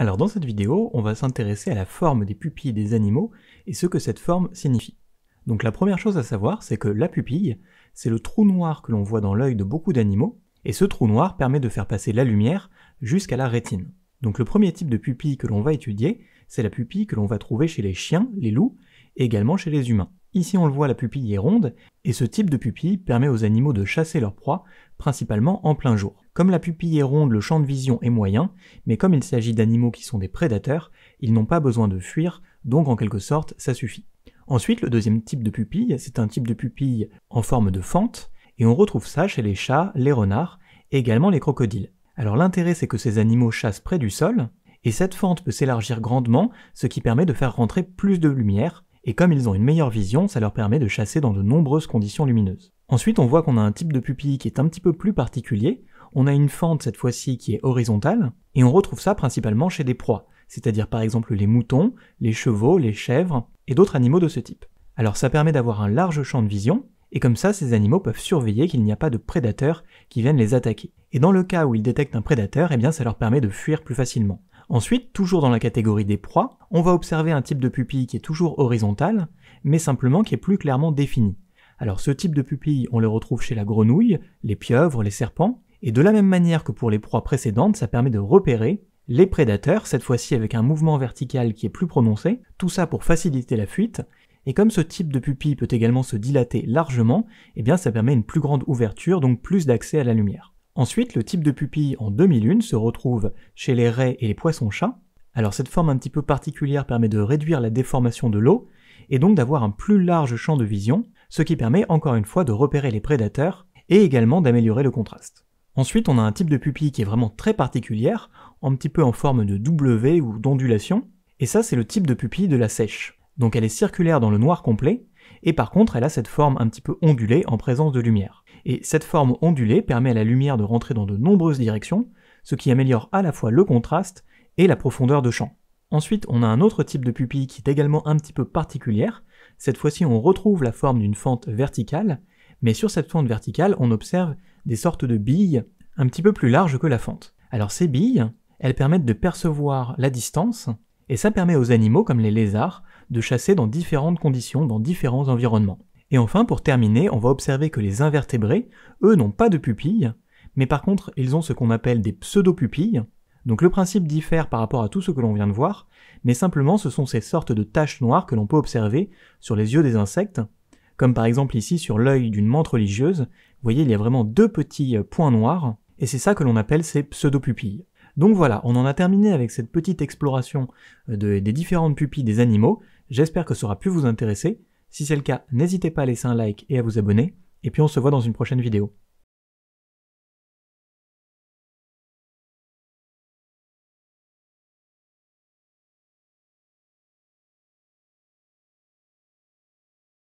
Alors dans cette vidéo, on va s'intéresser à la forme des pupilles des animaux et ce que cette forme signifie. Donc la première chose à savoir, c'est que la pupille, c'est le trou noir que l'on voit dans l'œil de beaucoup d'animaux, et ce trou noir permet de faire passer la lumière jusqu'à la rétine. Donc le premier type de pupille que l'on va étudier, c'est la pupille que l'on va trouver chez les chiens, les loups, et également chez les humains. Ici on le voit, la pupille est ronde, et ce type de pupille permet aux animaux de chasser leur proies principalement en plein jour. Comme la pupille est ronde, le champ de vision est moyen, mais comme il s'agit d'animaux qui sont des prédateurs, ils n'ont pas besoin de fuir, donc en quelque sorte ça suffit. Ensuite, le deuxième type de pupille, c'est un type de pupille en forme de fente, et on retrouve ça chez les chats, les renards, et également les crocodiles. Alors l'intérêt c'est que ces animaux chassent près du sol, et cette fente peut s'élargir grandement, ce qui permet de faire rentrer plus de lumière, et comme ils ont une meilleure vision, ça leur permet de chasser dans de nombreuses conditions lumineuses. Ensuite, on voit qu'on a un type de pupille qui est un petit peu plus particulier, on a une fente cette fois-ci qui est horizontale, et on retrouve ça principalement chez des proies, c'est-à-dire par exemple les moutons, les chevaux, les chèvres, et d'autres animaux de ce type. Alors ça permet d'avoir un large champ de vision, et comme ça ces animaux peuvent surveiller qu'il n'y a pas de prédateurs qui viennent les attaquer. Et dans le cas où ils détectent un prédateur, eh bien ça leur permet de fuir plus facilement. Ensuite, toujours dans la catégorie des proies, on va observer un type de pupille qui est toujours horizontal, mais simplement qui est plus clairement défini. Alors ce type de pupille, on le retrouve chez la grenouille, les pieuvres, les serpents, et de la même manière que pour les proies précédentes, ça permet de repérer les prédateurs, cette fois-ci avec un mouvement vertical qui est plus prononcé, tout ça pour faciliter la fuite, et comme ce type de pupille peut également se dilater largement, eh bien ça permet une plus grande ouverture, donc plus d'accès à la lumière. Ensuite, le type de pupille en demi-lune se retrouve chez les raies et les poissons-chats. Alors cette forme un petit peu particulière permet de réduire la déformation de l'eau et donc d'avoir un plus large champ de vision, ce qui permet encore une fois de repérer les prédateurs et également d'améliorer le contraste. Ensuite, on a un type de pupille qui est vraiment très particulière, un petit peu en forme de W ou d'ondulation, et ça c'est le type de pupille de la sèche. Donc elle est circulaire dans le noir complet, et par contre elle a cette forme un petit peu ondulée en présence de lumière et cette forme ondulée permet à la lumière de rentrer dans de nombreuses directions, ce qui améliore à la fois le contraste et la profondeur de champ. Ensuite, on a un autre type de pupille qui est également un petit peu particulière. Cette fois-ci, on retrouve la forme d'une fente verticale, mais sur cette fente verticale, on observe des sortes de billes un petit peu plus larges que la fente. Alors ces billes, elles permettent de percevoir la distance, et ça permet aux animaux, comme les lézards, de chasser dans différentes conditions, dans différents environnements. Et enfin, pour terminer, on va observer que les invertébrés, eux, n'ont pas de pupilles, mais par contre, ils ont ce qu'on appelle des pseudopupilles. Donc le principe diffère par rapport à tout ce que l'on vient de voir, mais simplement ce sont ces sortes de taches noires que l'on peut observer sur les yeux des insectes, comme par exemple ici sur l'œil d'une menthe religieuse, vous voyez, il y a vraiment deux petits euh, points noirs, et c'est ça que l'on appelle ces pseudopupilles. Donc voilà, on en a terminé avec cette petite exploration euh, des différentes pupilles des animaux, j'espère que ça aura pu vous intéresser, si c'est le cas, n'hésitez pas à laisser un like et à vous abonner, et puis on se voit dans une prochaine vidéo.